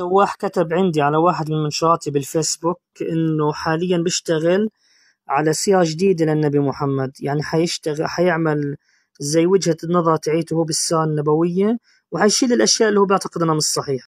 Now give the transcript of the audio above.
نواح كتب عندي على واحد من منشوراتي بالفيسبوك إنه حاليا بيشتغل على سيرة جديدة للنبي محمد يعني حيشتغل حيعمل زي وجهة النظر تعيته هو بالسيرة النبوية وحيشيل الأشياء اللي هو بيعتقد إنها مش صحيحة